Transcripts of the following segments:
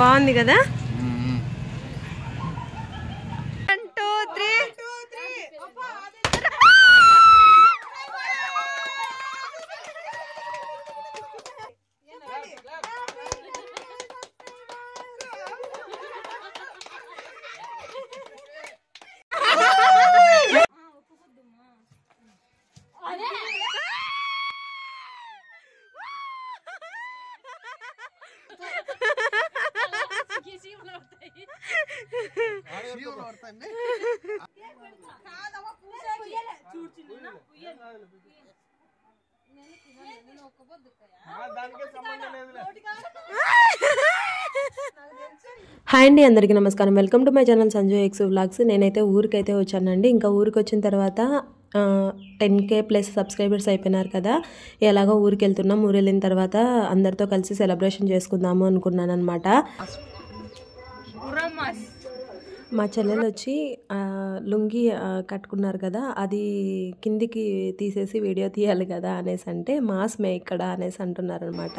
బాగుంది కదా చేస్తాండి హాయ్ అండి అందరికీ నమస్కారం welcome to my channel Sanjay X vlogs నేనైతే ఊరికైతే వచ్చానండి ఇంకా ఊరికి వచ్చిన తర్వాత టెన్ కే ప్లస్ సబ్స్క్రైబర్స్ అయిపోయినారు కదా ఎలాగో ఊరికి వెళ్తున్నాం ఊరు వెళ్ళిన తర్వాత అందరితో కలిసి సెలబ్రేషన్ చేసుకుందాము అనుకున్నాను అనమాట మా చెల్లెలు వచ్చి లుంగి కట్టుకున్నారు కదా అది కిందికి తీసేసి వీడియో తీయాలి కదా అనేసి అంటే మాస్ మే ఇక్కడ అనేసి అంటున్నారనమాట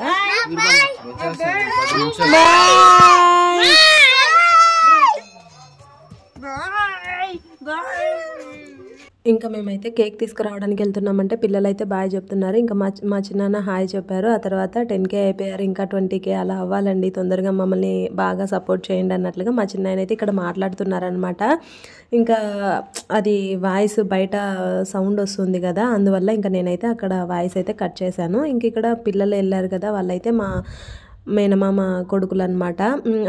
ఇంకా మేమైతే కేక్ తీసుకురావడానికి వెళ్తున్నామంటే పిల్లలు అయితే బాయ్ చెప్తున్నారు ఇంకా మా మా చిన్నాన్న హాయ్ చెప్పారు ఆ తర్వాత టెన్ కే అయిపోయారు ఇంకా ట్వంటీ కే అలా అవ్వాలండి తొందరగా మమ్మల్ని బాగా సపోర్ట్ చేయండి అన్నట్లుగా మా చిన్నాయన అయితే ఇక్కడ మాట్లాడుతున్నారనమాట ఇంకా అది వాయిస్ బయట సౌండ్ వస్తుంది కదా అందువల్ల ఇంకా నేనైతే అక్కడ వాయిస్ అయితే కట్ చేశాను ఇంక ఇక్కడ పిల్లలు వెళ్ళారు కదా వాళ్ళైతే మా మేనమామ కొడుకులు అనమాట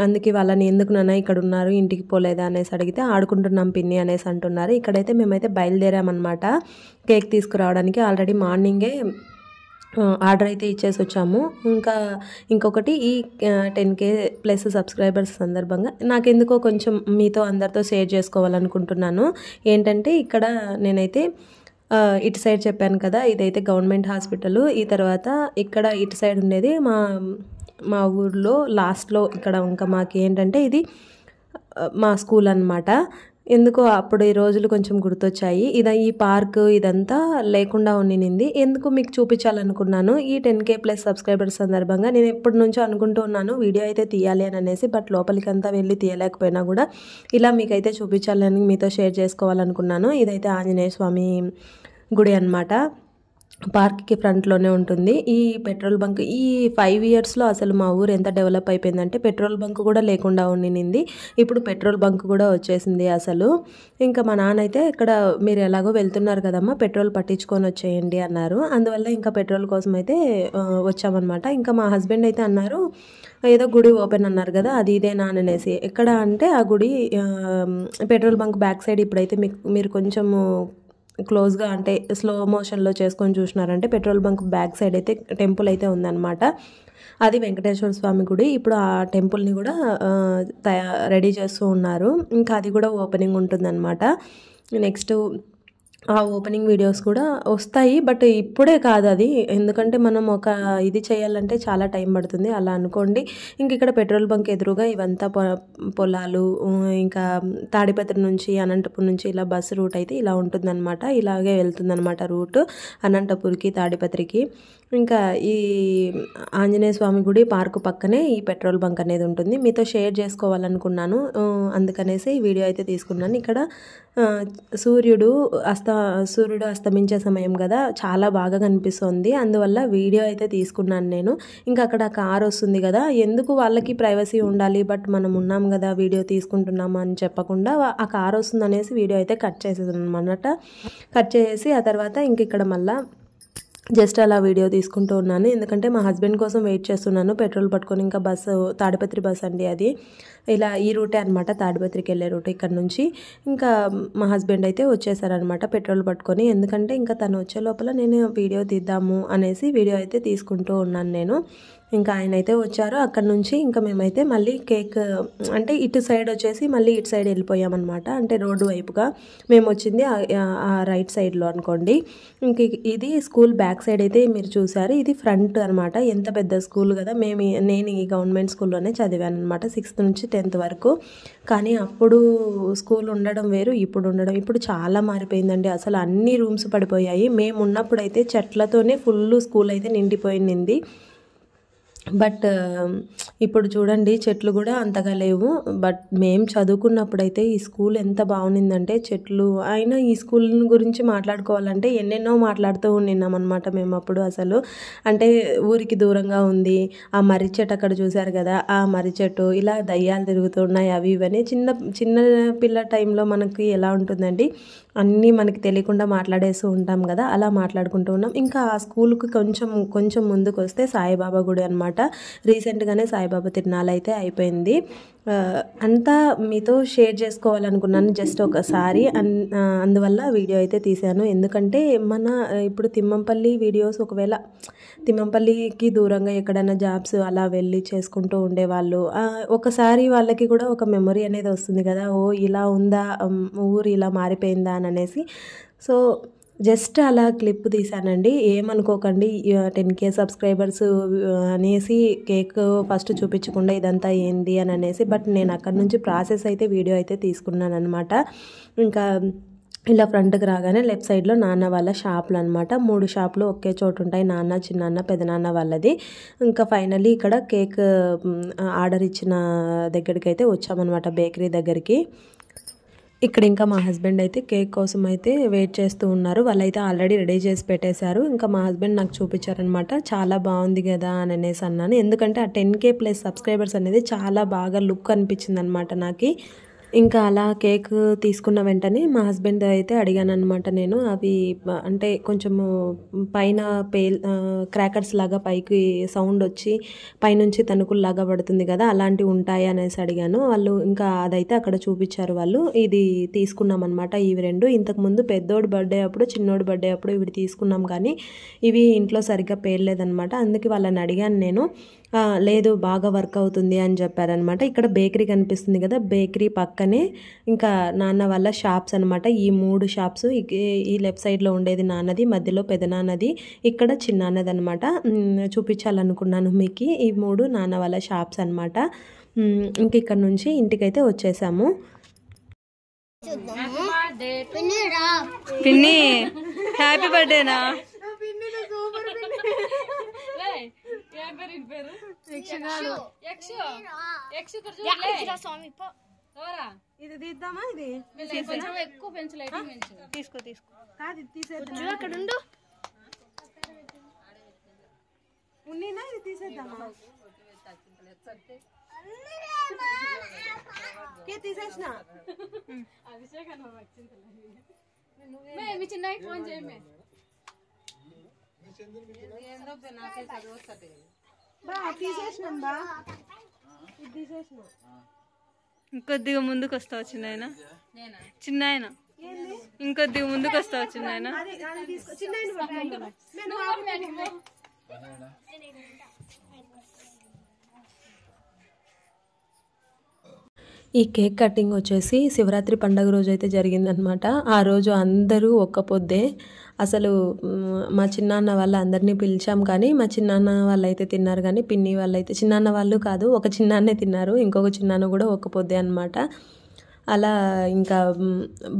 అందుకే వాళ్ళని ఎందుకు నాన్న ఇక్కడ ఉన్నారు ఇంటికి పోలేదా అనేసి అడిగితే ఆడుకుంటున్నాం పిన్ని అనేసి అంటున్నారు ఇక్కడైతే మేమైతే బయలుదేరామన్నమాట కేక్ తీసుకురావడానికి ఆల్రెడీ మార్నింగే ఆర్డర్ అయితే ఇచ్చేసి వచ్చాము ఇంకా ఇంకొకటి ఈ టెన్ కే ప్లస్ సబ్స్క్రైబర్స్ సందర్భంగా నాకెందుకో కొంచెం మీతో అందరితో షేర్ చేసుకోవాలనుకుంటున్నాను ఏంటంటే ఇక్కడ నేనైతే ఇటు సైడ్ చెప్పాను కదా ఇదైతే గవర్నమెంట్ హాస్పిటల్ ఈ తర్వాత ఇక్కడ ఇటు సైడ్ ఉండేది మా మా ఊర్లో లాస్ట్లో ఇక్కడ ఇంకా మాకు ఏంటంటే ఇది మా స్కూల్ అనమాట ఎందుకో అప్పుడు ఈ రోజులు కొంచెం గుర్తొచ్చాయి ఇదా ఈ పార్క్ ఇదంతా లేకుండా ఉండినింది ఎందుకు మీకు చూపించాలనుకున్నాను ఈ టెన్ కే ప్లస్ సబ్స్క్రైబర్స్ సందర్భంగా నేను ఎప్పటి నుంచో అనుకుంటూ ఉన్నాను వీడియో అయితే తీయాలి అని అనేసి బట్ లోపలికంతా వెళ్ళి తీయలేకపోయినా కూడా ఇలా మీకైతే చూపించాలని మీతో షేర్ చేసుకోవాలనుకున్నాను ఇదైతే ఆంజనేయ స్వామి గుడి అనమాట పార్క్కి ఫ్రంట్లోనే ఉంటుంది ఈ పెట్రోల్ బంక్ ఈ ఫైవ్ ఇయర్స్లో అసలు మా ఊరు ఎంత డెవలప్ అయిపోయిందంటే పెట్రోల్ బంక్ కూడా లేకుండా ఉండింది ఇప్పుడు పెట్రోల్ బంక్ కూడా వచ్చేసింది అసలు ఇంకా మా నాన్న అయితే ఇక్కడ మీరు ఎలాగో వెళ్తున్నారు కదమ్మా పెట్రోల్ పట్టించుకొని వచ్చేయండి అన్నారు అందువల్ల ఇంకా పెట్రోల్ కోసం అయితే వచ్చామన్నమాట ఇంకా మా హస్బెండ్ అయితే అన్నారు ఏదో గుడి ఓపెన్ అన్నారు కదా అది ఇదేనా అనేసి ఎక్కడ అంటే ఆ గుడి పెట్రోల్ బంక్ బ్యాక్ సైడ్ ఇప్పుడైతే మీకు మీరు కొంచెము క్లోజ్గా అంటే స్లో మోషన్లో చేసుకొని చూసినారంటే పెట్రోల్ బంక్ బ్యాక్ సైడ్ అయితే టెంపుల్ అయితే ఉందన్నమాట అది వెంకటేశ్వర స్వామి గుడి ఇప్పుడు ఆ టెంపుల్ని కూడా రెడీ చేస్తూ ఉన్నారు ఇంకా అది కూడా ఓపెనింగ్ ఉంటుందన్నమాట నెక్స్ట్ ఆ ఓపెనింగ్ వీడియోస్ కూడా వస్తాయి బట్ ఇప్పుడే కాదు అది ఎందుకంటే మనం ఒక ఇది చేయాలంటే చాలా టైం పడుతుంది అలా అనుకోండి ఇంక ఇక్కడ పెట్రోల్ బంక్ ఎదురుగా ఇవంతా పొలాలు ఇంకా తాడిపత్రి నుంచి అనంతపూర్ నుంచి ఇలా బస్సు రూట్ అయితే ఇలా ఉంటుందన్నమాట ఇలాగే వెళ్తుందన్నమాట రూట్ అనంతపూర్కి తాడిపత్రికి ఇంకా ఈ ఆంజనేయ స్వామి గుడి పార్కు పక్కనే ఈ పెట్రోల్ బంక్ అనేది ఉంటుంది మీతో షేర్ చేసుకోవాలనుకున్నాను అందుకనేసి వీడియో అయితే తీసుకున్నాను ఇక్కడ సూర్యుడు అస్త సూర్యుడు అస్తమించే సమయం కదా చాలా బాగా కనిపిస్తుంది అందువల్ల వీడియో అయితే తీసుకున్నాను నేను ఇంకా అక్కడ కార్ వస్తుంది కదా ఎందుకు వాళ్ళకి ప్రైవసీ ఉండాలి బట్ మనం ఉన్నాం కదా వీడియో తీసుకుంటున్నాము అని చెప్పకుండా ఆ కార్ వస్తుంది అనేసి వీడియో అయితే కట్ చేసేసాను అన్నమాట కట్ చేసి ఆ తర్వాత ఇంక ఇక్కడ మళ్ళీ జస్ట్ అలా వీడియో తీసుకుంటూ ఉన్నాను ఎందుకంటే మా హస్బెండ్ కోసం వెయిట్ చేస్తున్నాను పెట్రోల్ పట్టుకొని ఇంకా బస్సు తాడిపత్రి బస్ అండి అది ఇలా ఈ రూటే అనమాట తాడిపత్రికి వెళ్ళే రూట్ ఇక్కడ నుంచి ఇంకా మా హస్బెండ్ అయితే వచ్చేసారనమాట పెట్రోల్ పట్టుకొని ఎందుకంటే ఇంకా తను వచ్చే లోపల నేను వీడియో తీద్దాము అనేసి వీడియో అయితే తీసుకుంటూ ఉన్నాను నేను ఇంకా ఆయన అయితే వచ్చారు అక్కడ నుంచి ఇంకా మేమైతే మళ్ళీ కేక్ అంటే ఇటు సైడ్ వచ్చేసి మళ్ళీ ఇటు సైడ్ వెళ్ళిపోయామన్నమాట అంటే రోడ్డు వైపుగా మేము వచ్చింది ఆ రైట్ సైడ్లో అనుకోండి ఇంక ఇది స్కూల్ బ్యాక్ సైడ్ అయితే మీరు చూసారు ఇది ఫ్రంట్ అనమాట ఎంత పెద్ద స్కూల్ కదా మేము నేను ఈ గవర్నమెంట్ స్కూల్లోనే చదివాను అనమాట సిక్స్త్ నుంచి టెన్త్ వరకు కానీ అప్పుడు స్కూల్ ఉండడం వేరు ఇప్పుడు ఉండడం ఇప్పుడు చాలా మారిపోయిందండి అసలు అన్ని రూమ్స్ పడిపోయాయి మేము ఉన్నప్పుడు అయితే చెట్లతోనే ఫుల్ స్కూల్ అయితే నిండిపోయింది బట్ ఇప్పుడు చూడండి చెట్లు కూడా అంతగా లేవు బట్ మేము చదువుకున్నప్పుడైతే ఈ స్కూల్ ఎంత బాగుండిందంటే చెట్లు అయినా ఈ స్కూల్ గురించి మాట్లాడుకోవాలంటే ఎన్నెన్నో మాట్లాడుతూ ఉండినామన్నమాట మేము అప్పుడు అసలు అంటే ఊరికి దూరంగా ఉంది ఆ మర్రి చెట్టు అక్కడ చూశారు కదా ఆ మర్రి చెట్టు ఇలా దయ్యాలు తిరుగుతున్నాయి అవి ఇవన్నీ చిన్న చిన్న పిల్ల టైంలో మనకి ఎలా ఉంటుందండి అన్నీ మనకి తెలియకుండా మాట్లాడేస్తూ ఉంటాం కదా అలా మాట్లాడుకుంటూ ఉన్నాం ఇంకా ఆ స్కూల్కి కొంచెం కొంచెం ముందుకు వస్తే సాయిబాబా గుడి అనమాట అనమాట రీసెంట్గానే సాయిబాబా తిరునాళ్ళు అయితే అయిపోయింది అంతా మీతో షేర్ చేసుకోవాలనుకున్నాను జస్ట్ ఒకసారి అందువల్ల వీడియో అయితే తీశాను ఎందుకంటే మన ఇప్పుడు తిమ్మంపల్లి వీడియోస్ ఒకవేళ తిమ్మంపల్లికి దూరంగా ఎక్కడైనా జాబ్స్ అలా వెళ్ళి చేసుకుంటూ ఉండేవాళ్ళు ఒకసారి వాళ్ళకి కూడా ఒక మెమొరీ అనేది వస్తుంది కదా ఓ ఇలా ఉందా ఊరు ఇలా మారిపోయిందా అని అనేసి సో జస్ట్ అలా క్లిప్ తీసానండి ఏమనుకోకండి టెన్ కే సబ్స్క్రైబర్స్ అనేసి కేక్ ఫస్ట్ చూపించకుండా ఇదంతా ఏంది అని అనేసి బట్ నేను అక్కడ నుంచి ప్రాసెస్ అయితే వీడియో అయితే తీసుకున్నాను అనమాట ఇంకా ఇలా ఫ్రంట్కి రాగానే లెఫ్ట్ సైడ్లో నాన్న వాళ్ళ షాపులు అనమాట మూడు షాపులు ఒకే చోటు ఉంటాయి నాన్న చిన్నాన్న పెదనాన్న వాళ్ళది ఇంకా ఫైనలీ ఇక్కడ కేక్ ఆర్డర్ ఇచ్చిన దగ్గరికి అయితే వచ్చామన్నమాట బేకరీ దగ్గరికి ఇక్కడ ఇంకా మా హస్బెండ్ అయితే కేక్ కోసం అయితే వెయిట్ చేస్తూ ఉన్నారు వాళ్ళైతే ఆల్రెడీ రెడీ చేసి పెట్టేశారు ఇంకా మా హస్బెండ్ నాకు చూపించారనమాట చాలా బాగుంది కదా అని అనేసి అన్నాను ఎందుకంటే ఆ టెన్ కే ప్లస్ సబ్స్క్రైబర్స్ అనేది చాలా బాగా లుక్ అనిపించింది అనమాట నాకు ఇంకా అలా కేక్ తీసుకున్న వెంటనే మా హస్బెండ్ అయితే అడిగాను అనమాట నేను అవి అంటే కొంచెము పైన పేల్ క్రాకర్స్ లాగా పైకి సౌండ్ వచ్చి పైనుంచి తణుకుల్లాగా పడుతుంది కదా అలాంటివి ఉంటాయి అనేసి అడిగాను వాళ్ళు ఇంకా అదైతే అక్కడ చూపించారు వాళ్ళు ఇది తీసుకున్నాం అనమాట ఇవి రెండు ఇంతకుముందు పెద్దోడు బర్త్డే అప్పుడు చిన్నోడు బర్త్డే అప్పుడు ఇవి తీసుకున్నాం కానీ ఇవి ఇంట్లో సరిగ్గా పేర్లేదనమాట అందుకే వాళ్ళని అడిగాను నేను లేదు బాగా వర్క్ అవుతుంది అని చెప్పారనమాట ఇక్కడ బేకరీ కనిపిస్తుంది కదా బేకరీ పక్కనే ఇంకా నాన్న వాళ్ళ షాప్స్ అనమాట ఈ మూడు షాప్స్ ఈ లెఫ్ట్ సైడ్లో ఉండేది నాన్నది మధ్యలో పెదనాన్నది ఇక్కడ చిన్నాన్నది అనమాట చూపించాలనుకున్నాను మీకు ఈ మూడు నాన్న వాళ్ళ షాప్స్ అనమాట ఇంక ఇక్కడ నుంచి ఇంటికైతే వచ్చేసాము హ్యాపీ బర్త్డేనా ఇది తీద్దామా ఇది ఎక్కువ పెంచలేదు తీసుకో తీసుకో కాదు ఇది తీసేద్దాం అక్కడ ఉండు ఉన్నీనా ఇది తీసేద్దామా తీసేసిన అభిషేక్ అన్న వచ్చింది మేము ఫోన్ చేయమే ఇంకొద్దిగా ముందుకు వస్తా వచ్చింది ఆయన చిన్న ఆయన ఇంకొద్దిగా ముందుకు వస్తా వచ్చింది ఆయన ఈ కేక్ కటింగ్ వచ్చేసి శివరాత్రి పండగ రోజు అయితే జరిగిందనమాట ఆ రోజు అందరూ ఒక్క పొద్దే అసలు మా చిన్నాన్న వాళ్ళ అందరినీ పిలిచాం కానీ మా చిన్నాన్న వాళ్ళు అయితే తిన్నారు కానీ పిన్ని వాళ్ళు అయితే చిన్నాన్న వాళ్ళు కాదు ఒక చిన్నాన్నే తిన్నారు ఇంకొక చిన్నాన్న కూడా ఒక్క పొద్దే అనమాట అలా ఇంకా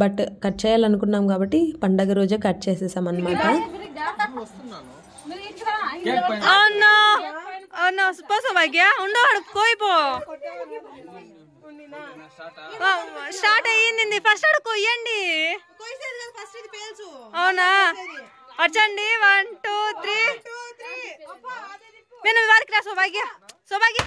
బట్ కట్ చేయాలనుకున్నాం కాబట్టి పండగ రోజే కట్ చేసేసాం అనమాట అవునా అవునా స్టార్ట్ అయ్యింది ఫస్ట్ అక్కడ కొయ్యండి అవునా వచ్చండి వన్ టూ త్రీ నేను వారికి రా సౌభాగ్య సౌభాగ్య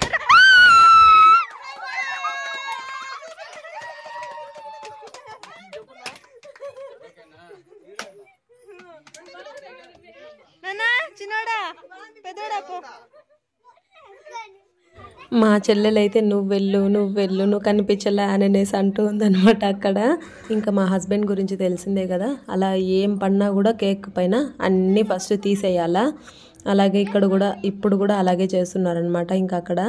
చిన్నోడా పెద్దోడా పో మా చెల్లెలైతే నువ్వు వెళ్ళు నువ్వు వెళ్ళు నువ్వు కనిపించలే అని అనేసి అంటూ ఉందనమాట అక్కడ ఇంకా మా హస్బెండ్ గురించి తెలిసిందే కదా అలా ఏం పడినా కూడా కేక్ పైన అన్నీ ఫస్ట్ తీసేయాలా అలాగే ఇక్కడ కూడా ఇప్పుడు కూడా అలాగే చేస్తున్నారనమాట ఇంకా అక్కడ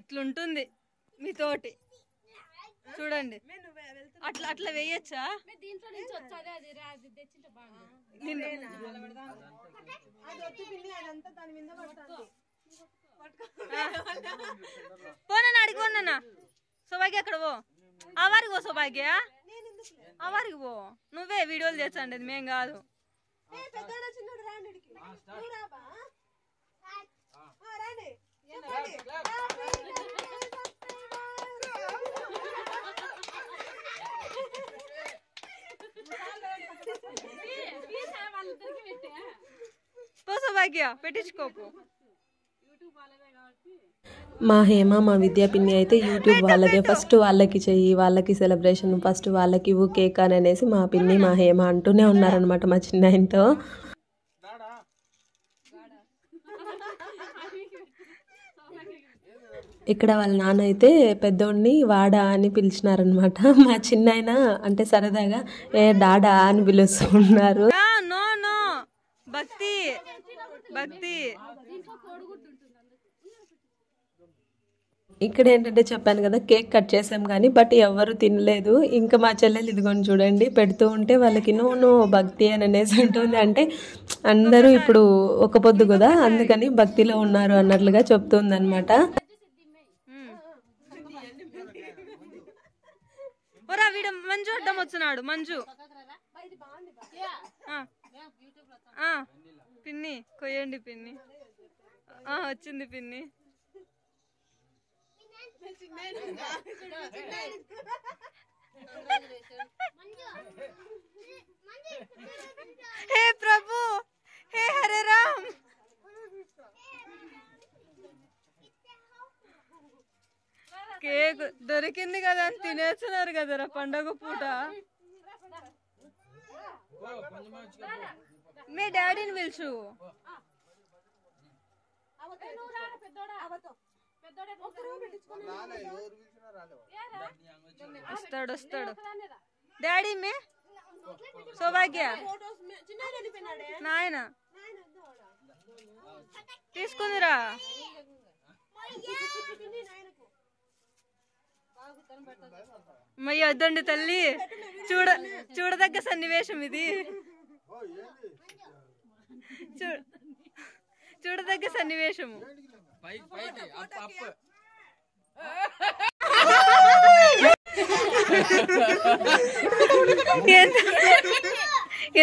ఇట్లుంటుంది మీతోటి చూడండి అట్లా అట్లా వేయచ్చా పోనన్నా నుంచి వచ్చాదే అది సౌభాగ్య అక్కడ పో అవారికి పో సౌభాగ్య అవారికి పో నువ్వే వీడియోలు చేస్తాండి అది మేం కాదు మా హేమ మా విద్యాపిన్ని అయితే యూట్యూబ్ వాళ్ళదే ఫస్ట్ వాళ్ళకి చెయ్యి వాళ్ళకి సెలబ్రేషన్ ఫస్ట్ వాళ్ళకి ఇవ్వు కేక్ అని అనేసి మా పిన్ని మా హేమ అంటూనే ఉన్నారనమాట మా చిన్నాయనతో ఇక్కడ వాళ్ళ నాన్న అయితే పెద్దోడిని వాడా అని పిలిచినారనమాట మా చిన్నాయన అంటే సరదాగా ఏ డాడా అని పిలుస్తున్నారు భక్తి ఇక్కడ ఏంటంటే చెప్పాను కదా కేక్ కట్ చేసాం కానీ బట్ ఎవరు తినలేదు ఇంకా మా చెల్లెలు ఇదిగోని చూడండి పెడుతూ ఉంటే వాళ్ళకి నో భక్తి అని అనేసి ఉంటుంది అంటే అందరూ ఇప్పుడు ఒక పొద్దు కదా అందుకని భక్తిలో ఉన్నారు అన్నట్లుగా చెప్తుంది అనమాట మంజు అడ్డం వచ్చినాడు మంజు పిన్ని కొయ్యండి పిన్ని వచ్చింది పిన్ని హే ప్రభు హే హరే రామ్ కేక్ దొరికింది కదా అని తినేస్తున్నారు కదరా పండగ పూట మీ డాడీని పిలుచు వస్తాడు వస్తాడు డాడీ మే సౌభాగ్య నాయన తీసుకుందిరా మయ్య వద్దండి తల్లి చూడ చూడదగ్గ సన్నివేశం ఇది చూడదగ్గ సన్నివేశము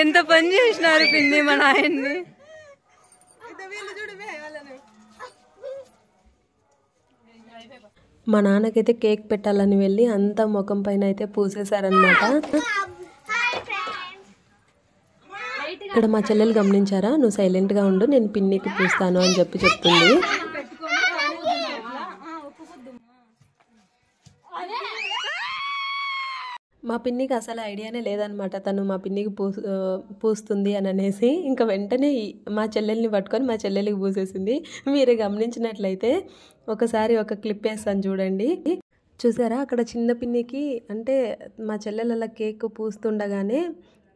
ఎంత పని చేసినారు పిన్ని మా నాయన్ని మా నాన్నకైతే కేక్ పెట్టాలని వెళ్ళి అంతా ముఖం పైన అయితే పూసేశారనమాట ఇక్కడ మా చెల్లెలు గమనించారా నువ్వు సైలెంట్గా ఉండు నేను పిన్నికి పూస్తాను అని చెప్పి చెప్తుంది మా పిన్నికి అసలు ఐడియానే లేదనమాట తను మా పిన్నికి పూ పూస్తుంది అని అనేసి ఇంకా వెంటనే మా చెల్లెల్ని పట్టుకొని మా చెల్లెలికి పూసేసింది మీరు గమనించినట్లయితే ఒకసారి ఒక క్లిప్ వేస్తాను చూడండి చూసారా అక్కడ చిన్న పిన్నికి అంటే మా చెల్లెల కేక్ పూస్తుండగానే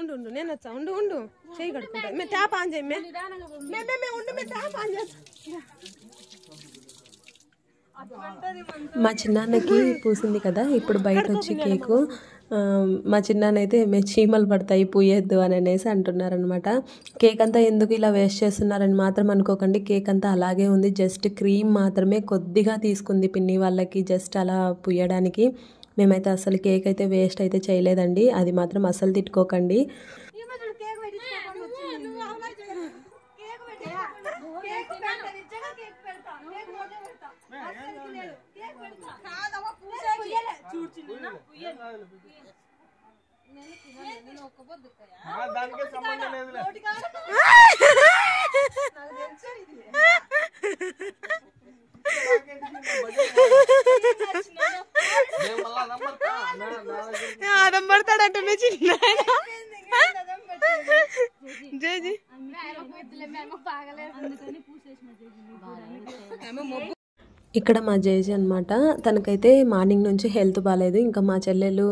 ఉండు ఉండు నేను వచ్చా ఉండు ఉండు మేము ట్యాప్ ఆన్ చేయి మేము ట్యాప్ ఆన్ మా చిన్నాన్నకి పూసింది కదా ఇప్పుడు బయట వచ్చి కేకు మా చిన్నానైతే మే చీమలు పడతాయి పూయొద్దు అని అనేసి అంటున్నారనమాట కేక్ అంతా ఎందుకు ఇలా వేస్ట్ చేస్తున్నారని మాత్రం అనుకోకండి కేక్ అంతా అలాగే ఉంది జస్ట్ క్రీమ్ మాత్రమే కొద్దిగా తీసుకుంది పిన్ని వాళ్ళకి జస్ట్ అలా పుయ్యడానికి మేమైతే అసలు కేక్ అయితే వేస్ట్ అయితే చేయలేదండి అది మాత్రం అసలు తిట్టుకోకండి దానికి సంబంధం లేదులే ఇక్కడ మా జేజీ అనమాట తనకైతే మార్నింగ్ నుంచి హెల్త్ బాగాలేదు ఇంకా మా చెల్లెలు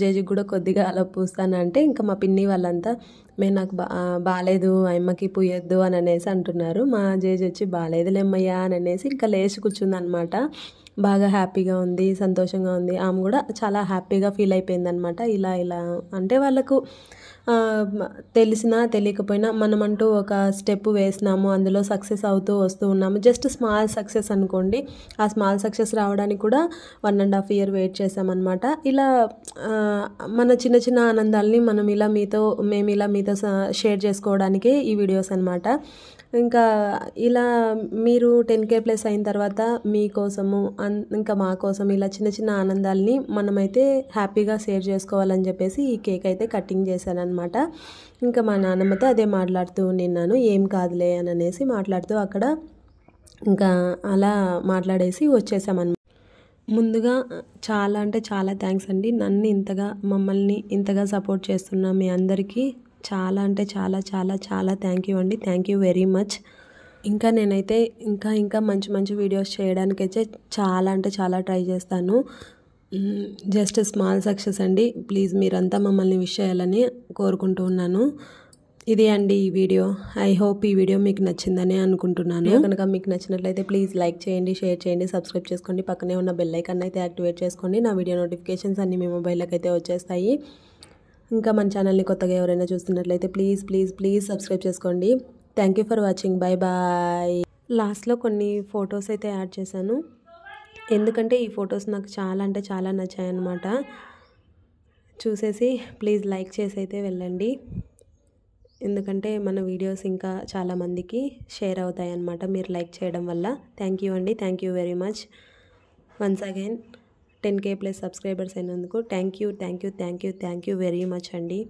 జేజీకి కూడా కొద్దిగా అలా పూస్తానంటే ఇంకా మా పిన్ని వాళ్ళంతా మేము నాకు బా బాగాలేదు అమ్మకి పూయొద్దు అని అనేసి అంటున్నారు మా జేజీ వచ్చి బాగాలేదు లేమ్మయ్యా అని అనేసి ఇంకా లేచి అనమాట బాగా హ్యాపీగా ఉంది సంతోషంగా ఉంది ఆమె కూడా చాలా హ్యాపీగా ఫీల్ అయిపోయిందనమాట ఇలా ఇలా అంటే వాళ్ళకు తెలిసినా తెలియకపోయినా మనం అంటూ ఒక స్టెప్ వేసినాము అందులో సక్సెస్ అవుతూ వస్తూ ఉన్నాము జస్ట్ స్మాల్ సక్సెస్ అనుకోండి ఆ స్మాల్ సక్సెస్ రావడానికి కూడా one and half year wait చేసామన్నమాట ఇలా మన చిన్న చిన్న ఆనందాలని మనం ఇలా మీతో మేము ఇలా మీతో షేర్ చేసుకోవడానికి ఈ వీడియోస్ అనమాట ఇంకా ఇలా మీరు టెన్ కే ప్లస్ అయిన తర్వాత మీకోసము అన్ ఇంకా మా కోసం ఇలా చిన్న చిన్న ఆనందాలని మనమైతే హ్యాపీగా షేర్ చేసుకోవాలని చెప్పేసి ఈ కేక్ అయితే కటింగ్ చేశానమాట ఇంకా మా నాన్నమ్మతో అదే మాట్లాడుతూ నిన్నాను ఏం కాదులే అని అనేసి మాట్లాడుతూ అక్కడ ఇంకా అలా మాట్లాడేసి వచ్చేసామన్నమాట ముందుగా చాలా అంటే చాలా థ్యాంక్స్ అండి నన్ను ఇంతగా మమ్మల్ని ఇంతగా సపోర్ట్ చేస్తున్న మీ అందరికీ చాలా అంటే చాలా చాలా చాలా థ్యాంక్ యూ అండి థ్యాంక్ యూ వెరీ మచ్ ఇంకా నేనైతే ఇంకా ఇంకా మంచి మంచి వీడియోస్ చేయడానికైతే చాలా అంటే చాలా ట్రై చేస్తాను జస్ట్ స్మాల్ సక్సెస్ అండి ప్లీజ్ మీరంతా మమ్మల్ని విష్ చేయాలని కోరుకుంటూ ఉన్నాను ఇది అండి ఈ వీడియో ఐ హోప్ ఈ వీడియో మీకు నచ్చిందని అనుకుంటున్నాను కనుక మీకు నచ్చినట్లయితే ప్లీజ్ లైక్ చేయండి షేర్ చేయండి సబ్స్క్రైబ్ చేసుకోండి పక్కనే ఉన్న బెల్ అయితే యాక్టివేట్ చేసుకోండి నా వీడియో నోటిఫికేషన్స్ అన్నీ మీ మొబైల్లోకి అయితే వచ్చేస్తాయి ఇంకా మన ఛానల్ని కొత్తగా ఎవరైనా చూస్తున్నట్లయితే ప్లీజ్ ప్లీజ్ ప్లీజ్ సబ్స్క్రైబ్ చేసుకోండి thank for watching bye bye లాస్ట్లో కొన్ని ఫొటోస్ అయితే యాడ్ చేశాను ఎందుకంటే ఈ ఫొటోస్ నాకు చాలా అంటే చాలా నచ్చాయన్నమాట చూసేసి ప్లీజ్ లైక్ చేసి అయితే వెళ్ళండి ఎందుకంటే మన వీడియోస్ ఇంకా చాలామందికి షేర్ అవుతాయి అన్నమాట మీరు లైక్ చేయడం వల్ల థ్యాంక్ యూ అండి thank you very much once again ten K plus subscribers అయినందుకు thank you thank you thank you thank you very much అండి